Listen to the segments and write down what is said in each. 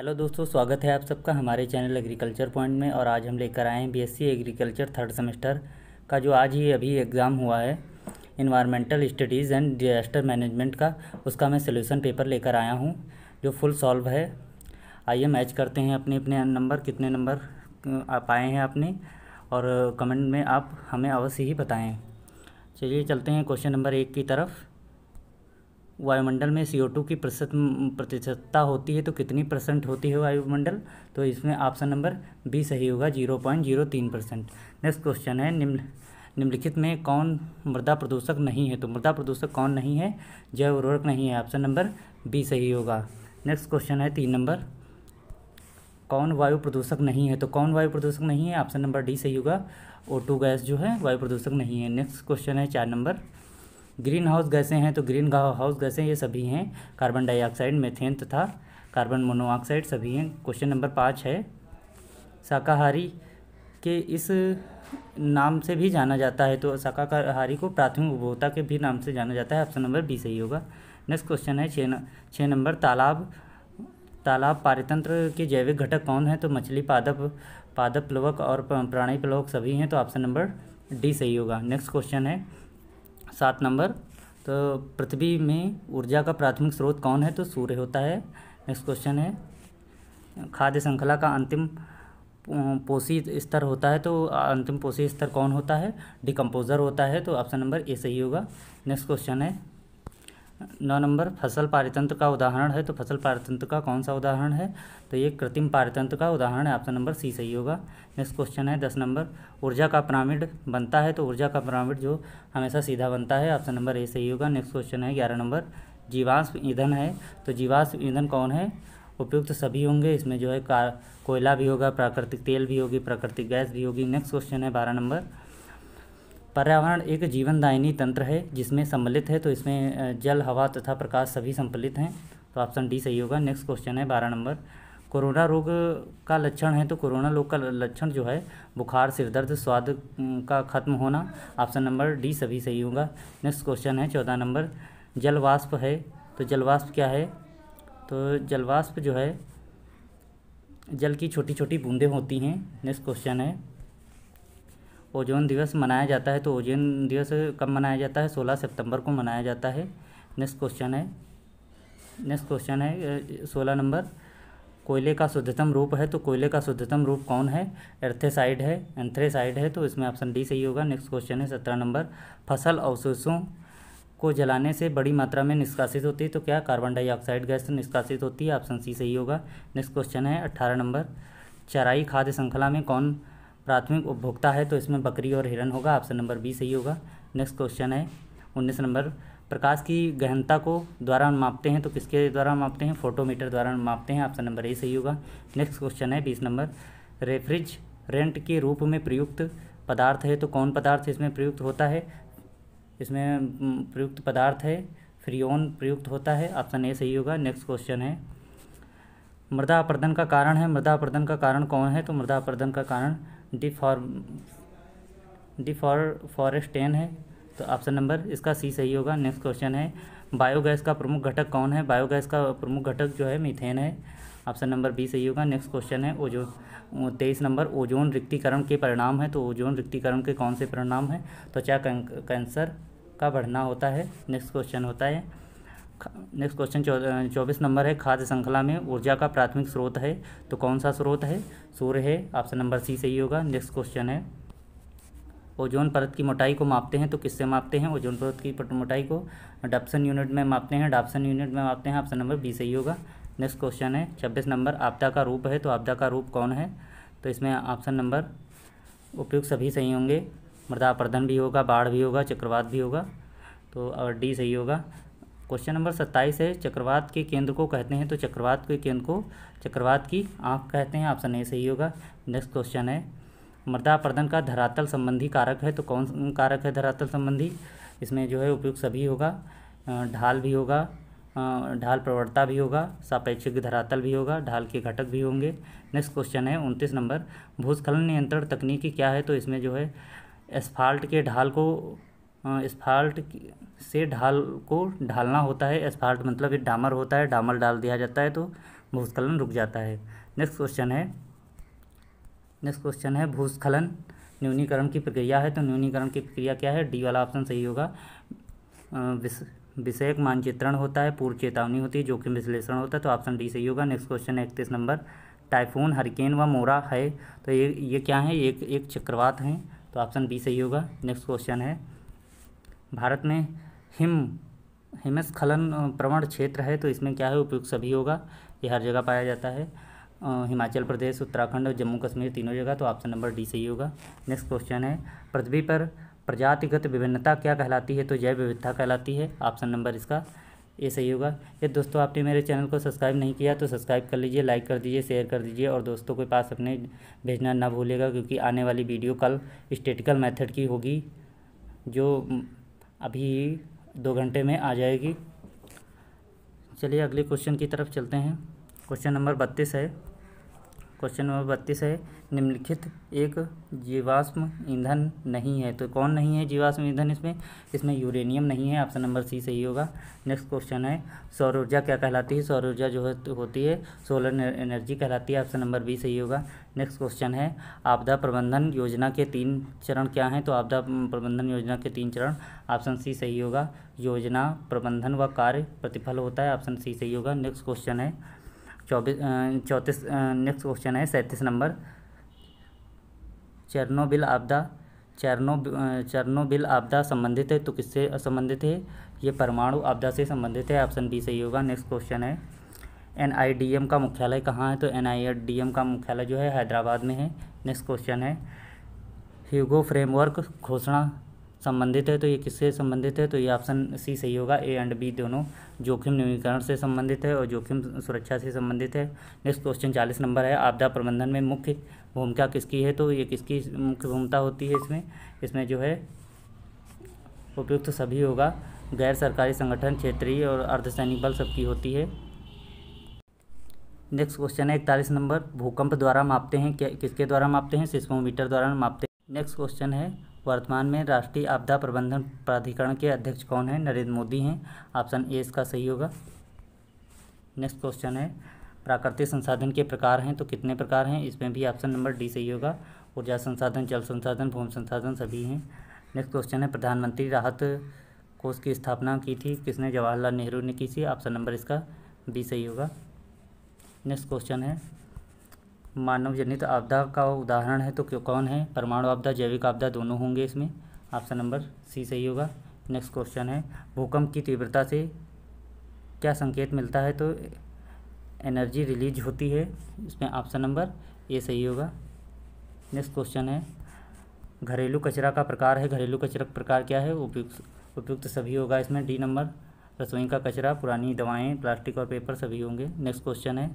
hello दोस्तों स्वागत है आप सबका हमारे चैनल एग्रीकल्चर पॉइंट में और आज हम लेकर आए हैं बीएससी एग्रीकल्चर थर्ड सेमेस्टर का जो आज ही अभी एग्ज़ाम हुआ है environmental studies and disaster management का उसका मैं सोल्यूशन पेपर लेकर आया हूँ जो फुल सॉल्व है आइए मैच करते हैं अपने अपने नंबर कितने नंबर आप आए हैं आपने और कमेंट में आप हमें अवश्य ही बताएँ चलिए चलते हैं क्वेश्चन नंबर एक की तरफ वायुमंडल में सी की प्रतिशत प्रतिशतता होती है तो कितनी परसेंट होती है वायुमंडल तो इसमें ऑप्शन नंबर बी सही होगा जीरो पॉइंट जीरो तीन परसेंट नेक्स्ट क्वेश्चन है निम्न निम्नलिखित में कौन मृदा प्रदूषक नहीं है तो मृदा प्रदूषक कौन नहीं है जैव उर्वरक नहीं है ऑप्शन नंबर बी सही होगा नेक्स्ट क्वेश्चन है तीन नंबर कौन वायु प्रदूषक नहीं है तो कौन वायु प्रदूषक नहीं है ऑप्शन नंबर डी सही होगा ओ टू गैस जो है वायु प्रदूषक नहीं है नेक्स्ट क्वेश्चन है चार नंबर ग्रीन हाउस गैसें हैं तो ग्रीन हाउस गैसें ये सभी हैं कार्बन डाइऑक्साइड मेथेन तथा कार्बन मोनोऑक्साइड सभी हैं क्वेश्चन नंबर पाँच है शाकाहारी के इस नाम से भी जाना जाता है तो शाकाहारी को प्राथमिक उपभोक्ता के भी नाम से जाना जाता है ऑप्शन नंबर बी सही होगा नेक्स्ट क्वेश्चन है छः छः नंबर तालाब तालाब पारितंत्र के जैविक घटक कौन है तो मछली पादप पादप प्लवक और प्राणी प्लवक सभी हैं तो ऑप्शन नंबर डी सही होगा नेक्स्ट क्वेश्चन है सात नंबर तो पृथ्वी में ऊर्जा का प्राथमिक स्रोत कौन है तो सूर्य होता है नेक्स्ट क्वेश्चन है खाद्य श्रृंखला का अंतिम पोषी स्तर होता है तो अंतिम पोषी स्तर कौन होता है डिकम्पोजर होता है तो ऑप्शन नंबर ए सही होगा नेक्स्ट क्वेश्चन है नौ नंबर फसल पारितंत्र का उदाहरण है तो फसल पारितंत्र का कौन सा उदाहरण है तो ये कृत्रिम पारितंत्र का उदाहरण है ऑप्शन नंबर सी सही होगा नेक्स्ट क्वेश्चन है दस नंबर ऊर्जा का पिरामिड बनता है तो ऊर्जा का पिरामिड जो हमेशा सीधा बनता है ऑप्शन नंबर ए सही होगा नेक्स्ट क्वेश्चन है ग्यारह नंबर जीवाश्म ईंधन है तो जीवाश्म ईंधन कौन है उपयुक्त सभी होंगे इसमें जो है कोयला भी होगा प्राकृतिक तेल भी होगी प्राकृतिक गैस भी होगी नेक्स्ट क्वेश्चन है बारह नंबर पर्यावरण एक जीवनदायिनी तंत्र है जिसमें सम्मिलित है तो इसमें जल हवा तथा प्रकाश सभी सम्मिलित हैं तो ऑप्शन डी सही होगा नेक्स्ट क्वेश्चन है बारह नंबर कोरोना रोग का लक्षण है तो कोरोना रोग का लक्षण जो है बुखार सिर दर्द स्वाद का खत्म होना ऑप्शन नंबर डी सभी सही होगा नेक्स्ट क्वेश्चन है चौदह नंबर जलवाष्प है तो जलवाष्प क्या है तो जलवाष्प जो है जल की छोटी छोटी बूंदें होती हैं नेक्स्ट क्वेश्चन है ओजोन दिवस मनाया जाता है तो ओजोन दिवस कब मनाया जाता है सोलह सितंबर को मनाया जाता है नेक्स्ट क्वेश्चन है नेक्स्ट क्वेश्चन है सोलह नंबर कोयले का शुद्धतम रूप है तो कोयले का शुद्धतम रूप कौन है एर्थेसाइड है एंथ्रेसाइड है तो इसमें ऑप्शन डी सही होगा नेक्स्ट क्वेश्चन है सत्रह नंबर फसल अवशेषों को जलाने से बड़ी मात्रा में निष्कासित होती है तो क्या कार्बन डाइऑक्साइड गैस निष्कासित होती है ऑप्शन सी सही होगा नेक्स्ट क्वेश्चन है अट्ठारह नंबर चराई खाद्य श्रृंखला में कौन प्राथमिक उपभोक्ता है तो इसमें बकरी और हिरन होगा ऑप्शन नंबर बी सही होगा नेक्स्ट क्वेश्चन है उन्नीस नंबर प्रकाश की गहनता को द्वारा मापते हैं तो किसके द्वारा मापते हैं फोटोमीटर द्वारा मापते हैं ऑप्शन नंबर ए सही होगा नेक्स्ट क्वेश्चन है बीस नंबर रेफ्रिज रेंट के रूप में प्रयुक्त पदार्थ है तो कौन पदार्थ इसमें प्रयुक्त होता है इसमें प्रयुक्त पदार्थ है फ्रियोन प्रयुक्त होता है ऑप्शन ए सही होगा नेक्स्ट क्वेश्चन है मृदा अपर्दन का कारण है मृदा अपर्दन का कारण कौन है तो मृदा अपर्दन का कारण डिफॉर डिफॉर फॉरेस्टेन है तो ऑप्शन नंबर इसका सी सही होगा नेक्स्ट क्वेश्चन है बायोगैस का प्रमुख घटक कौन है बायोगैस का प्रमुख घटक जो है मीथेन है ऑप्शन नंबर बी सही होगा नेक्स्ट क्वेश्चन है ओजो तेईस नंबर ओजोन रिक्तिकरण के परिणाम है तो ओजोन रिक्तिकरण के कौन से परिणाम हैं त्वचा तो कैंसर का बढ़ना होता है नेक्स्ट क्वेश्चन होता है नेक्स्ट क्वेश्चन चौबीस नंबर है खाद्य श्रृंखला में ऊर्जा का प्राथमिक स्रोत है तो कौन सा स्रोत है सूर्य है ऑप्शन नंबर सी सही होगा नेक्स्ट क्वेश्चन है ओजोन परत की मोटाई को मापते हैं तो किससे मापते हैं ओजोन परत की मोटाई को डप्सन यूनिट में मापते हैं डॉप्सन यूनिट में मापते हैं ऑप्शन नंबर बी सही होगा नेक्स्ट क्वेश्चन है छब्बीस नंबर आपदा का रूप है तो आपदा का रूप कौन है तो इसमें ऑप्शन नंबर उपयुक्त सभी सही होंगे मृदा प्रदन भी होगा बाढ़ भी होगा चक्रवात भी होगा तो और डी सही होगा क्वेश्चन नंबर सत्ताईस है चक्रवात के केंद्र को कहते हैं तो चक्रवात के केंद्र को चक्रवात की आँख कहते हैं ऑप्शन ए सही होगा नेक्स्ट क्वेश्चन है मृदा प्रदन का धरातल संबंधी कारक है तो कौन कारक है धरातल संबंधी इसमें जो है उपयुक्त सभी होगा ढाल भी होगा ढाल प्रवणता भी होगा सापेक्षिक धरातल भी होगा ढाल के घटक भी होंगे नेक्स्ट क्वेश्चन है उनतीस नंबर भूस्खलन नियंत्रण तकनीकी क्या है तो इसमें जो है एस्फाल्ट के ढाल को इस्फाल्ट हाँ, से ढाल को ढालना होता है इस्फाल्ट मतलब एक डामर होता है डामर डाल दिया जाता है तो भूस्खलन रुक जाता है नेक्स्ट क्वेश्चन है नेक्स्ट क्वेश्चन है भूस्खलन न्यूनीकरण की प्रक्रिया है तो न्यूनीकरण की प्रक्रिया क्या है डी वाला ऑप्शन सही होगा विषयक मानचित्रण होता है पूर्व चेतावनी होती है जोखिम विश्लेषण होता है तो ऑप्शन डी सही होगा नेक्स्ट क्वेश्चन है इकतीस नंबर टाइफून हरिकेन व मोरा है तो ये ये क्या है एक एक चक्रवात हैं तो ऑप्शन बी सही होगा नेक्स्ट क्वेश्चन है भारत में हिम हिमस्खलन प्रवण क्षेत्र है तो इसमें क्या है उपयुक्त सभी होगा ये हर जगह पाया जाता है हिमाचल प्रदेश उत्तराखंड और जम्मू कश्मीर तीनों जगह तो ऑप्शन नंबर डी सही होगा नेक्स्ट क्वेश्चन है पृथ्वी पर प्रजातिगत विभिन्नता क्या कहलाती है तो जैव विविधता कहलाती है ऑप्शन नंबर इसका ये सही होगा यदि दोस्तों आपने मेरे चैनल को सब्सक्राइब नहीं किया तो सब्सक्राइब कर लीजिए लाइक कर दीजिए शेयर कर दीजिए और दोस्तों के पास अपने भेजना ना भूलेगा क्योंकि आने वाली वीडियो कल स्टेटिकल मेथड की होगी जो अभी दो घंटे में आ जाएगी चलिए अगले क्वेश्चन की तरफ चलते हैं क्वेश्चन नंबर बत्तीस है क्वेश्चन नंबर बत्तीस है निम्नलिखित एक जीवाश्म ईंधन नहीं है तो कौन नहीं है जीवाश्म ईंधन इसमें इसमें यूरेनियम नहीं है ऑप्शन नंबर सी सही होगा नेक्स्ट क्वेश्चन है सौर ऊर्जा क्या कहलाती है सौर ऊर्जा जो होती है सोलर एनर्जी कहलाती है ऑप्शन नंबर बी सही होगा नेक्स्ट क्वेश्चन है आपदा प्रबंधन योजना के तीन चरण क्या हैं तो आपदा प्रबंधन योजना के तीन चरण ऑप्शन सी सही होगा योजना प्रबंधन व कार्य प्रतिफल होता है ऑप्शन सी सही होगा नेक्स्ट क्वेश्चन है चौबीस चौंतीस नेक्स्ट क्वेश्चन है सैंतीस नंबर चरनोबिल आपदा चरनो चरनोबिल आपदा संबंधित है तो किससे संबंधित है ये परमाणु आपदा से संबंधित है ऑप्शन बी सही होगा नेक्स्ट क्वेश्चन है एन का मुख्यालय कहाँ है तो एन का मुख्यालय जो है हैदराबाद में है नेक्स्ट क्वेश्चन है ह्यूगो फ्रेमवर्क घोषणा संबंधित है तो ये किससे संबंधित है तो ये ऑप्शन सी सही होगा ए एंड बी दोनों जोखिम न्यूनीकरण से संबंधित है और जोखिम सुरक्षा से संबंधित है नेक्स्ट क्वेश्चन चालीस नंबर है आपदा प्रबंधन में मुख्य भूमिका किसकी है तो ये किसकी मुख्य भूमिका होती है इसमें इसमें जो है उपयुक्त तो सभी होगा गैर सरकारी संगठन क्षेत्रीय और अर्धसैनिक बल सबकी होती है नेक्स्ट क्वेश्चन है इकतालीस नंबर भूकंप द्वारा मापते हैं क्या किसके द्वारा मापते हैं सिस्मोमीटर द्वारा मापते हैं नेक्स्ट क्वेश्चन है वर्तमान में राष्ट्रीय आपदा प्रबंधन प्राधिकरण के अध्यक्ष कौन हैं नरेंद्र मोदी हैं ऑप्शन ए इसका सही होगा नेक्स्ट क्वेश्चन है प्राकृतिक संसाधन के प्रकार हैं तो कितने प्रकार हैं इसमें भी ऑप्शन नंबर डी सही होगा ऊर्जा संसाधन जल संसाधन भूमि संसाधन सभी हैं नेक्स्ट क्वेश्चन है प्रधानमंत्री राहत कोष की स्थापना की थी किसने जवाहरलाल नेहरू ने की थी ऑप्शन नंबर इसका बी सही होगा नेक्स्ट क्वेश्चन है मानव जनित आपदा का उदाहरण है तो क्यों कौन है परमाणु आपदा जैविक आपदा दोनों होंगे इसमें ऑप्शन नंबर सी सही होगा नेक्स्ट क्वेश्चन है भूकंप की तीव्रता से क्या संकेत मिलता है तो एनर्जी रिलीज होती है इसमें ऑप्शन नंबर ए सही होगा नेक्स्ट क्वेश्चन है घरेलू कचरा का प्रकार है घरेलू कचरा का प्रकार क्या है उपयुक्त उपयुक्त सभी होगा इसमें डी नंबर रसोई का कचरा पुरानी दवाएं प्लास्टिक और पेपर सभी होंगे नेक्स्ट क्वेश्चन है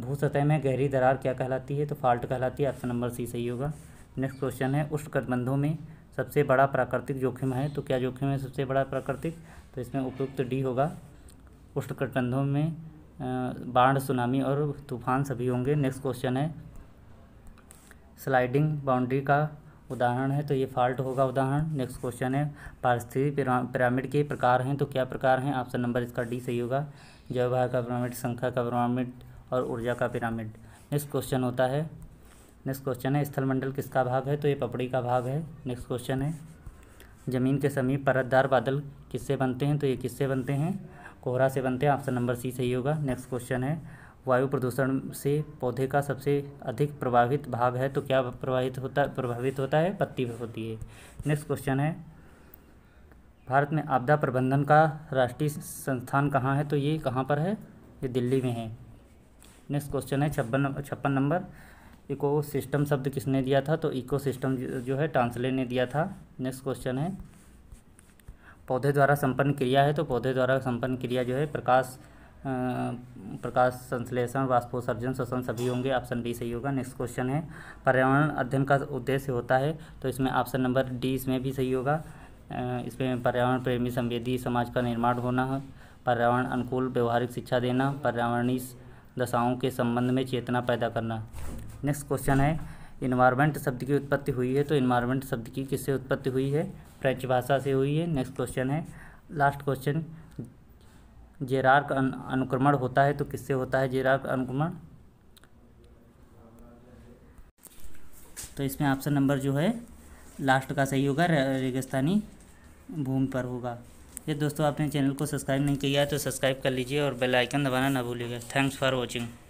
भू सतह में गहरी दरार क्या कहलाती है तो फॉल्ट कहलाती है ऑप्शन नंबर सी सही होगा नेक्स्ट क्वेश्चन है कटबंधों में सबसे बड़ा प्राकृतिक जोखिम है तो क्या जोखिम है सबसे बड़ा प्राकृतिक तो इसमें उपयुक्त डी होगा कटबंधों में बाढ़ सुनामी और तूफान सभी होंगे नेक्स्ट क्वेश्चन है स्लाइडिंग बाउंड्री का उदाहरण है तो ये फॉल्ट होगा उदाहरण नेक्स्ट क्वेश्चन है पारिस्थितिक पिरामिड के प्रकार हैं तो क्या प्रकार हैं ऑप्शन नंबर इसका डी सही होगा जवाभार का पिरामिड संख्या का पिरामिड और ऊर्जा का पिरामिड नेक्स्ट क्वेश्चन होता है नेक्स्ट क्वेश्चन है स्थलमंडल किसका भाग है तो ये पपड़ी का भाग है नेक्स्ट क्वेश्चन है ज़मीन के समीप परतदार बादल किससे बनते हैं तो ये किससे बनते हैं कोहरा से बनते हैं ऑप्शन नंबर सी सही होगा नेक्स्ट क्वेश्चन है वायु प्रदूषण से पौधे का सबसे अधिक प्रभावित भाग है तो क्या प्रभावित होता प्रभावित होता है पत्ती होती है नेक्स्ट क्वेश्चन है भारत में आपदा प्रबंधन का राष्ट्रीय संस्थान कहाँ है तो ये कहाँ पर है ये दिल्ली में है नेक्स्ट क्वेश्चन है छप्पन छप्पन नंबर इको सिस्टम शब्द किसने दिया था तो इको सिस्टम जो है टांसले ने दिया था नेक्स्ट क्वेश्चन है पौधे द्वारा संपन्न क्रिया है तो पौधे द्वारा संपन्न क्रिया जो है प्रकाश प्रकाश संश्लेषण वाष्पोसर्जन श्वसन सभी होंगे ऑप्शन डी सही होगा नेक्स्ट क्वेश्चन है पर्यावरण अध्ययन का उद्देश्य होता है तो इसमें ऑप्शन नंबर डी इसमें भी सही होगा इसमें पर्यावरण प्रेमी संवेदी समाज का निर्माण होना पर्यावरण अनुकूल व्यवहारिक शिक्षा देना पर्यावरणीय दशाओं के संबंध में चेतना पैदा करना नेक्स्ट क्वेश्चन है इन्वायरमेंट शब्द की उत्पत्ति हुई है तो इन्वायरमेंट शब्द की किससे उत्पत्ति हुई है फ्रेंच भाषा से हुई है नेक्स्ट क्वेश्चन है लास्ट क्वेश्चन जेरार्क अनुक्रमण होता है तो किससे होता है जेरार्क अनुक्रमण तो इसमें ऑप्शन नंबर जो है लास्ट का सही होगा रेगिस्तानी भूमि पर होगा ये दोस्तों आपने चैनल को सब्सक्राइब नहीं किया है तो सब्सक्राइब कर लीजिए और बेल आइकन दबाना ना भूलिएगा थैंक्स फॉर वॉचिंग